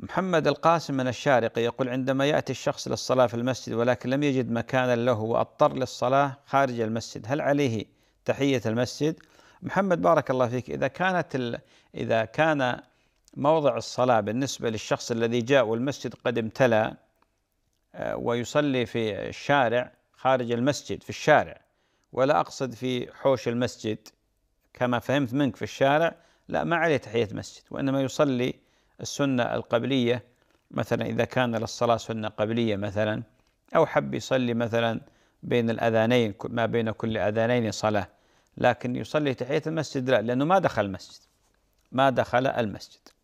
محمد القاسم من الشارقة يقول عندما يأتي الشخص للصلاة في المسجد ولكن لم يجد مكانا له واضطر للصلاة خارج المسجد هل عليه تحية المسجد؟ محمد بارك الله فيك إذا كانت ال... إذا كان موضع الصلاة بالنسبة للشخص الذي جاء والمسجد قد امتلأ آه، ويصلي في الشارع خارج المسجد في الشارع ولا أقصد في حوش المسجد كما فهمت منك في الشارع لا ما عليه تحية مسجد وإنما يصلي السنة القبلية مثلا إذا كان للصلاة سنة قبلية مثلا أو حب يصلي مثلا بين الأذانين ما بين كل أذانين صلاة لكن يصلي تحية المسجد لا لأنه ما دخل المسجد ما دخل المسجد